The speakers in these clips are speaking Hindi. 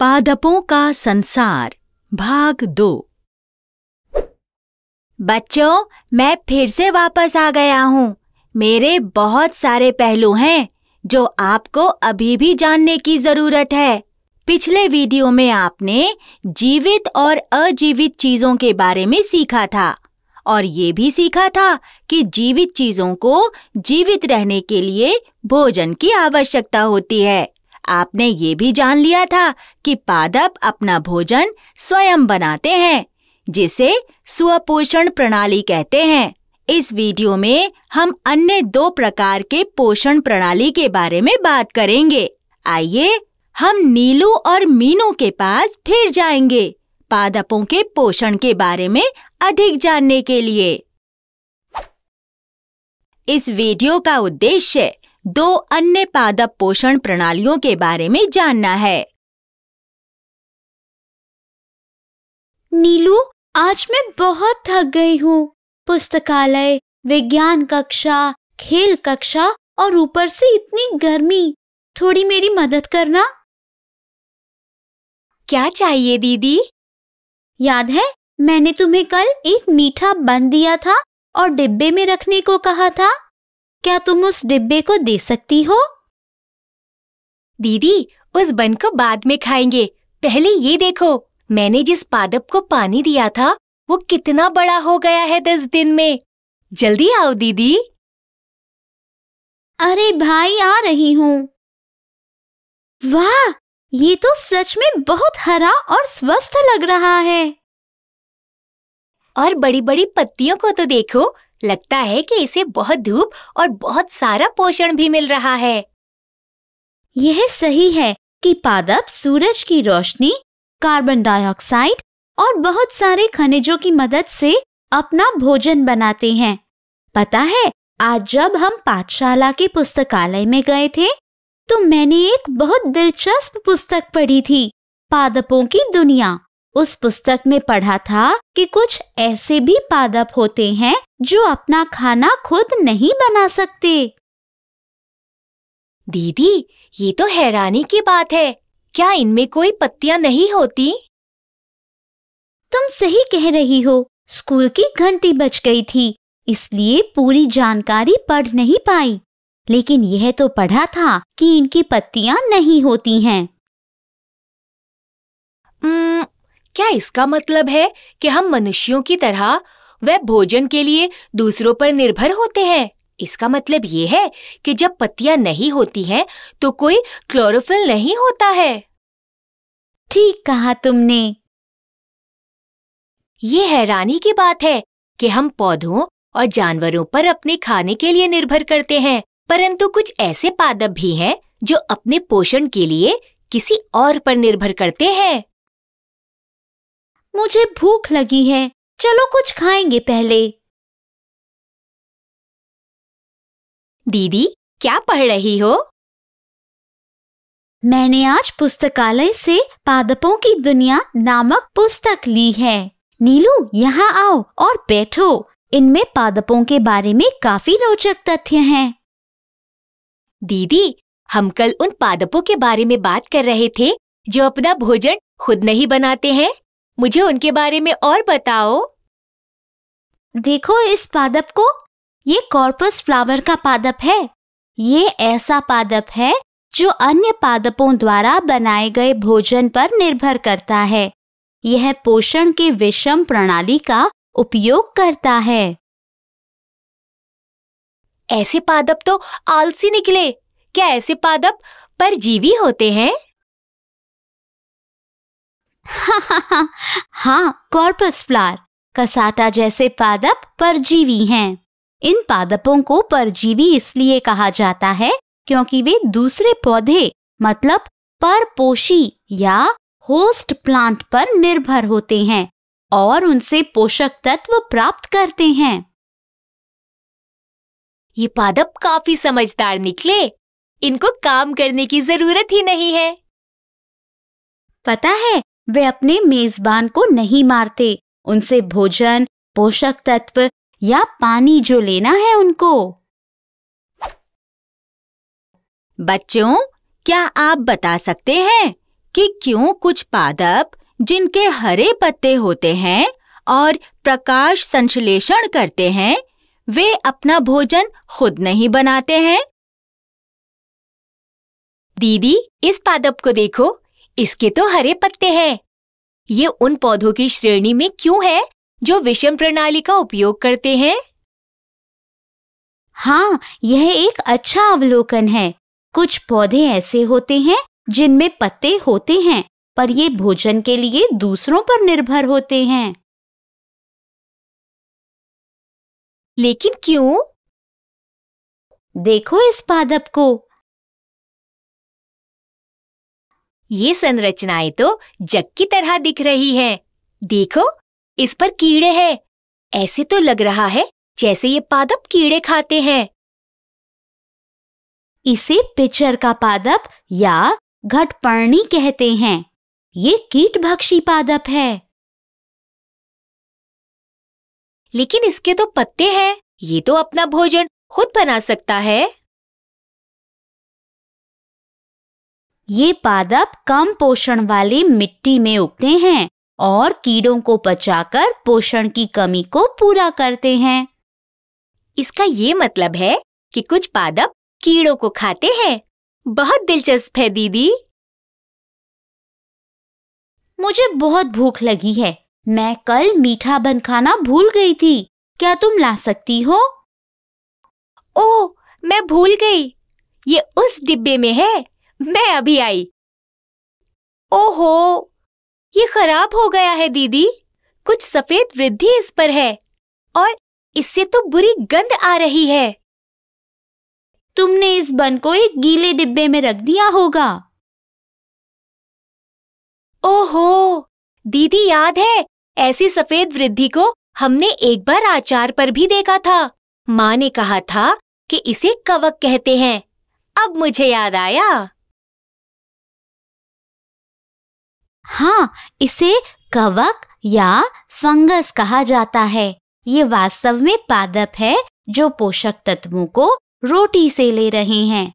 पादपों का संसार भाग दो बच्चों मैं फिर से वापस आ गया हूँ मेरे बहुत सारे पहलू हैं जो आपको अभी भी जानने की जरूरत है पिछले वीडियो में आपने जीवित और अजीवित चीजों के बारे में सीखा था और ये भी सीखा था कि जीवित चीजों को जीवित रहने के लिए भोजन की आवश्यकता होती है आपने ये भी जान लिया था कि पादप अपना भोजन स्वयं बनाते हैं जिसे स्वपोषण प्रणाली कहते हैं इस वीडियो में हम अन्य दो प्रकार के पोषण प्रणाली के बारे में बात करेंगे आइए हम नीलू और मीनू के पास फिर जाएंगे पादपों के पोषण के बारे में अधिक जानने के लिए इस वीडियो का उद्देश्य दो अन्य पादप पोषण प्रणालियों के बारे में जानना है नीलू आज मैं बहुत थक गई हूँ पुस्तकालय विज्ञान कक्षा खेल कक्षा और ऊपर से इतनी गर्मी थोड़ी मेरी मदद करना क्या चाहिए दीदी याद है मैंने तुम्हें कल एक मीठा बन दिया था और डिब्बे में रखने को कहा था क्या तुम उस डिब्बे को दे सकती हो दीदी उस बन को बाद में खाएंगे पहले ये देखो मैंने जिस पादप को पानी दिया था वो कितना बड़ा हो गया है दस दिन में जल्दी आओ दीदी अरे भाई आ रही हूँ वाह ये तो सच में बहुत हरा और स्वस्थ लग रहा है और बड़ी बड़ी पत्तियों को तो देखो लगता है कि इसे बहुत धूप और बहुत सारा पोषण भी मिल रहा है यह सही है कि पादप सूरज की रोशनी कार्बन डाइऑक्साइड और बहुत सारे खनिजों की मदद से अपना भोजन बनाते हैं पता है आज जब हम पाठशाला के पुस्तकालय में गए थे तो मैंने एक बहुत दिलचस्प पुस्तक पढ़ी थी पादपों की दुनिया उस पुस्तक में पढ़ा था कि कुछ ऐसे भी पादप होते हैं जो अपना खाना खुद नहीं बना सकते दीदी ये तो हैरानी की बात है क्या इनमें कोई पत्तियां नहीं होती तुम सही कह रही हो स्कूल की घंटी बज गई थी इसलिए पूरी जानकारी पढ़ नहीं पाई लेकिन यह तो पढ़ा था कि इनकी पत्तियां नहीं होती हैं क्या इसका मतलब है कि हम मनुष्यों की तरह वह भोजन के लिए दूसरों पर निर्भर होते हैं इसका मतलब ये है कि जब पत्तियां नहीं होती हैं तो कोई क्लोरोफिल नहीं होता है ठीक कहा तुमने ये हैरानी की बात है कि हम पौधों और जानवरों पर अपने खाने के लिए निर्भर करते हैं परंतु कुछ ऐसे पादप भी हैं जो अपने पोषण के लिए किसी और पर निर्भर करते हैं मुझे भूख लगी है चलो कुछ खाएंगे पहले दीदी क्या पढ़ रही हो मैंने आज पुस्तकालय से पादपों की दुनिया नामक पुस्तक ली है नीलू यहाँ आओ और बैठो इनमें पादपों के बारे में काफी रोचक तथ्य हैं। दीदी हम कल उन पादपों के बारे में बात कर रहे थे जो अपना भोजन खुद नहीं बनाते हैं मुझे उनके बारे में और बताओ देखो इस पादप को ये कॉर्पस फ्लावर का पादप है ये ऐसा पादप है जो अन्य पादपों द्वारा बनाए गए भोजन पर निर्भर करता है यह पोषण के विषम प्रणाली का उपयोग करता है ऐसे पादप तो आलसी निकले क्या ऐसे पादप परजीवी होते हैं हाँ कॉर्पस फ्लावर कसाटा जैसे पादप परजीवी हैं इन पादपों को परजीवी इसलिए कहा जाता है क्योंकि वे दूसरे पौधे मतलब परपोषी या होस्ट प्लांट पर निर्भर होते हैं और उनसे पोषक तत्व प्राप्त करते हैं ये पादप काफी समझदार निकले इनको काम करने की जरूरत ही नहीं है पता है वे अपने मेजबान को नहीं मारते उनसे भोजन पोषक तत्व या पानी जो लेना है उनको बच्चों क्या आप बता सकते हैं कि क्यों कुछ पादप जिनके हरे पत्ते होते हैं और प्रकाश संश्लेषण करते हैं वे अपना भोजन खुद नहीं बनाते हैं दीदी इस पादप को देखो इसके तो हरे पत्ते हैं ये उन पौधों की श्रेणी में क्यों है जो विषम प्रणाली का उपयोग करते हैं हाँ यह एक अच्छा अवलोकन है कुछ पौधे ऐसे होते हैं जिनमें पत्ते होते हैं पर ये भोजन के लिए दूसरों पर निर्भर होते हैं लेकिन क्यों देखो इस पादप को ये संरचनाएं तो जग की तरह दिख रही हैं। देखो इस पर कीड़े हैं। ऐसे तो लग रहा है जैसे ये पादप कीड़े खाते हैं इसे पिचर का पादप या घटपर्णी कहते हैं ये भक्षी पादप है लेकिन इसके तो पत्ते हैं ये तो अपना भोजन खुद बना सकता है ये पादप कम पोषण वाली मिट्टी में उगते हैं और कीड़ों को बचाकर पोषण की कमी को पूरा करते हैं इसका ये मतलब है कि कुछ पादप कीड़ों को खाते हैं बहुत दिलचस्प है दीदी मुझे बहुत भूख लगी है मैं कल मीठा बन खाना भूल गई थी क्या तुम ला सकती हो ओ मैं भूल गई ये उस डिब्बे में है मैं अभी आई ओहो ये खराब हो गया है दीदी कुछ सफेद वृद्धि इस पर है और इससे तो बुरी गंध आ रही है तुमने इस बन को एक गीले डिब्बे में रख दिया होगा ओहो दीदी याद है ऐसी सफेद वृद्धि को हमने एक बार आचार पर भी देखा था माँ ने कहा था कि इसे कवक कहते हैं अब मुझे याद आया हाँ इसे कवक या फंगस कहा जाता है ये वास्तव में पादप है जो पोषक तत्वों को रोटी से ले रहे हैं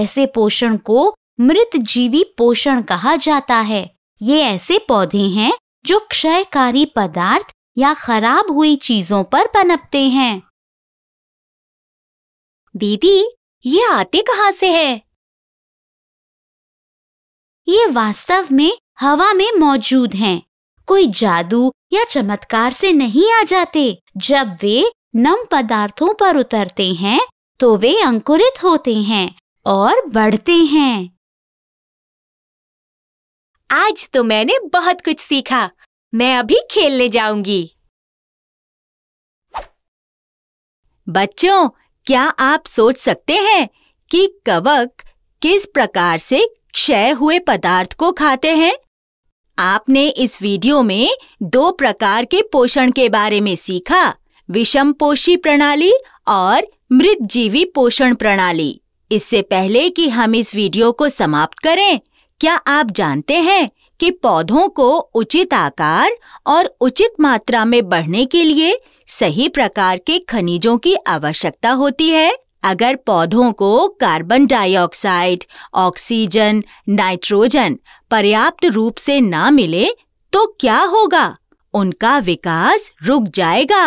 ऐसे पोषण को मृत जीवी पोषण कहा जाता है ये ऐसे पौधे हैं जो क्षयकारी पदार्थ या खराब हुई चीजों पर पनपते हैं दीदी ये आते कहाँ से हैं? ये वास्तव में हवा में मौजूद हैं कोई जादू या चमत्कार से नहीं आ जाते जब वे नम पदार्थों पर उतरते हैं तो वे अंकुरित होते हैं और बढ़ते हैं आज तो मैंने बहुत कुछ सीखा मैं अभी खेलने जाऊंगी बच्चों क्या आप सोच सकते हैं कि कवक किस प्रकार से क्षय हुए पदार्थ को खाते हैं आपने इस वीडियो में दो प्रकार के पोषण के बारे में सीखा विषम पोषी प्रणाली और मृत जीवी पोषण प्रणाली इससे पहले कि हम इस वीडियो को समाप्त करें क्या आप जानते हैं कि पौधों को उचित आकार और उचित मात्रा में बढ़ने के लिए सही प्रकार के खनिजों की आवश्यकता होती है अगर पौधों को कार्बन डाइऑक्साइड ऑक्सीजन नाइट्रोजन पर्याप्त रूप से ना मिले तो क्या होगा उनका विकास रुक जाएगा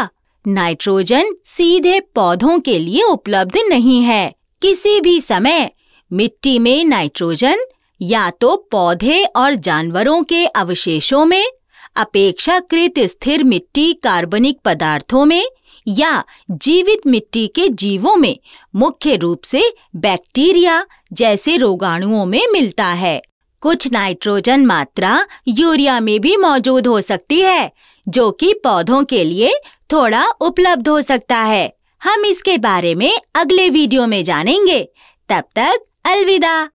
नाइट्रोजन सीधे पौधों के लिए उपलब्ध नहीं है किसी भी समय मिट्टी में नाइट्रोजन या तो पौधे और जानवरों के अवशेषों में अपेक्षाकृत स्थिर मिट्टी कार्बनिक पदार्थों में या जीवित मिट्टी के जीवों में मुख्य रूप से बैक्टीरिया जैसे रोगाणुओं में मिलता है कुछ नाइट्रोजन मात्रा यूरिया में भी मौजूद हो सकती है जो कि पौधों के लिए थोड़ा उपलब्ध हो सकता है हम इसके बारे में अगले वीडियो में जानेंगे तब तक अलविदा